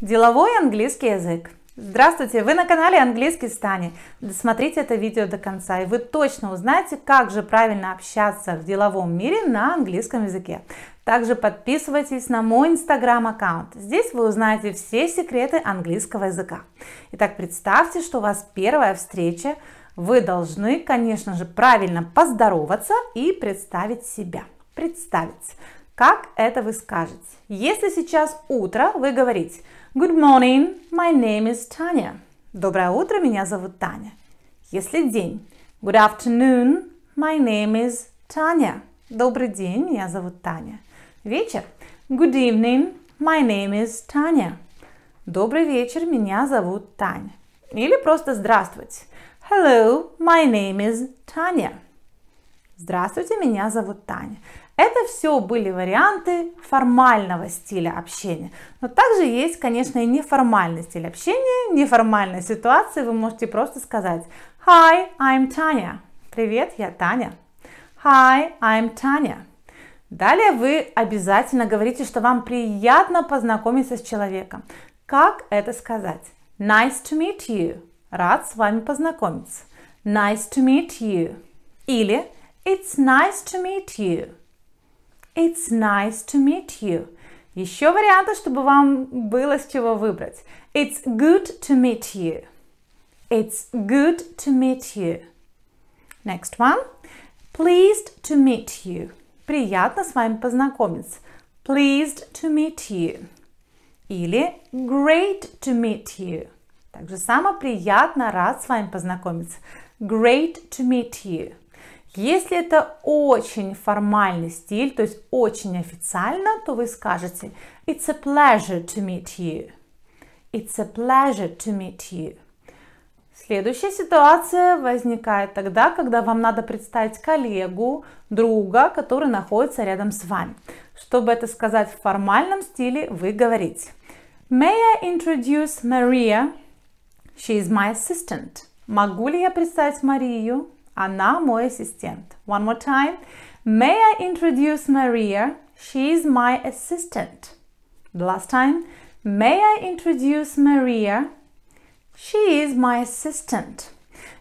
Деловой английский язык. Здравствуйте! Вы на канале Английский Стани. Смотрите это видео до конца, и вы точно узнаете, как же правильно общаться в деловом мире на английском языке. Также подписывайтесь на мой инстаграм-аккаунт. Здесь вы узнаете все секреты английского языка. Итак, представьте, что у вас первая встреча. Вы должны, конечно же, правильно поздороваться и представить себя. Представить. Как это вы скажете? Если сейчас утро, вы говорите Good morning, my name is Tanya. Доброе утро, меня зовут Таня. Если день. Good afternoon, my name is Tanya. Добрый день, меня зовут Таня. Вечер. Good evening, my name is Tanya. Добрый вечер, меня зовут Таня. Или просто здравствуйте. Hello, my name is Tanya. Здравствуйте, меня зовут Таня. Это все были варианты формального стиля общения. Но также есть, конечно, и неформальный стиль общения, неформальная ситуация. Вы можете просто сказать «Hi, I'm Tanya». «Привет, я Таня». «Hi, I'm Tanya». Далее вы обязательно говорите, что вам приятно познакомиться с человеком. Как это сказать? Nice to meet you. Рад с вами познакомиться. Nice to meet you. Или It's nice to meet you. It's nice to meet you. Еще варианты, чтобы вам было с чего выбрать. It's good to meet you. It's good to meet you. Next one. Pleased to meet you. Приятно с вами познакомиться. Pleased to meet you. Или great to meet you. Также самое приятно, рад с вами познакомиться. Great to meet you. Если это очень формальный стиль, то есть очень официально, то вы скажете It's a pleasure to meet you. It's a pleasure to meet you. Следующая ситуация возникает тогда, когда вам надо представить коллегу, друга, который находится рядом с вами. Чтобы это сказать в формальном стиле, вы говорите May I introduce Maria? She is my assistant. Могу ли я представить Марию? Она мой ассистент. One more time. May I introduce Maria? She is my assistant. The last time. May I introduce Maria? She is my assistant.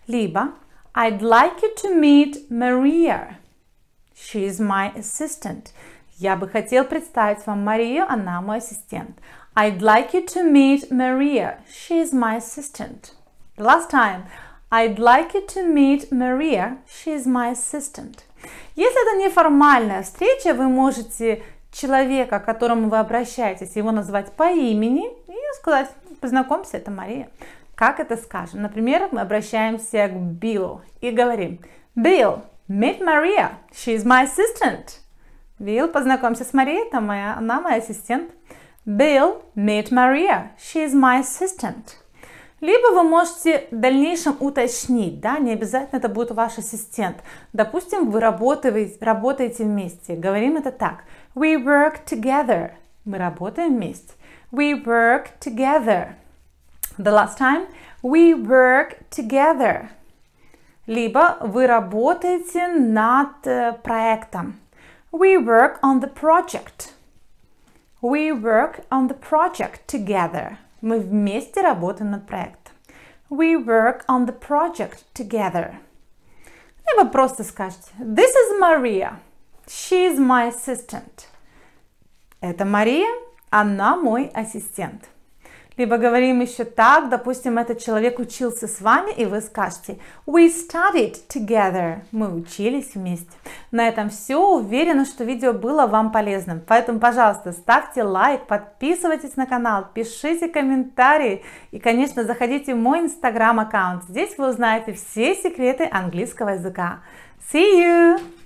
Либо I'd like you to meet Maria. She is my assistant. Я бы хотел представить вам Марию, она мой ассистент. I'd like you to meet Maria. She is my assistant. The last time. I'd like you to meet Maria. She's my assistant. Если это неформальная встреча, вы можете человека, к которому вы обращаетесь, его назвать по имени и сказать, познакомься, это Мария. Как это скажем? Например, мы обращаемся к Биллу и говорим, Билл, meet Maria, she's my assistant. Билл, познакомься с Марией, это моя, она моя ассистент. Билл, meet Maria, she's my assistant. Либо вы можете в дальнейшем уточнить, да, не обязательно это будет ваш ассистент. Допустим, вы работаете, работаете вместе, говорим это так. We work together. Мы работаем вместе. We work together. The last time. We work together. Либо вы работаете над э, проектом. We work on the project. We work on the project together. Мы вместе работаем над проектом. We work on the project together. Либо просто скажете This is Maria. She is my assistant. Это Мария, она мой ассистент. Либо говорим еще так, допустим, этот человек учился с вами, и вы скажете We studied together. Мы учились вместе. На этом все. Уверена, что видео было вам полезным. Поэтому, пожалуйста, ставьте лайк, подписывайтесь на канал, пишите комментарии и, конечно, заходите в мой инстаграм аккаунт. Здесь вы узнаете все секреты английского языка. See you!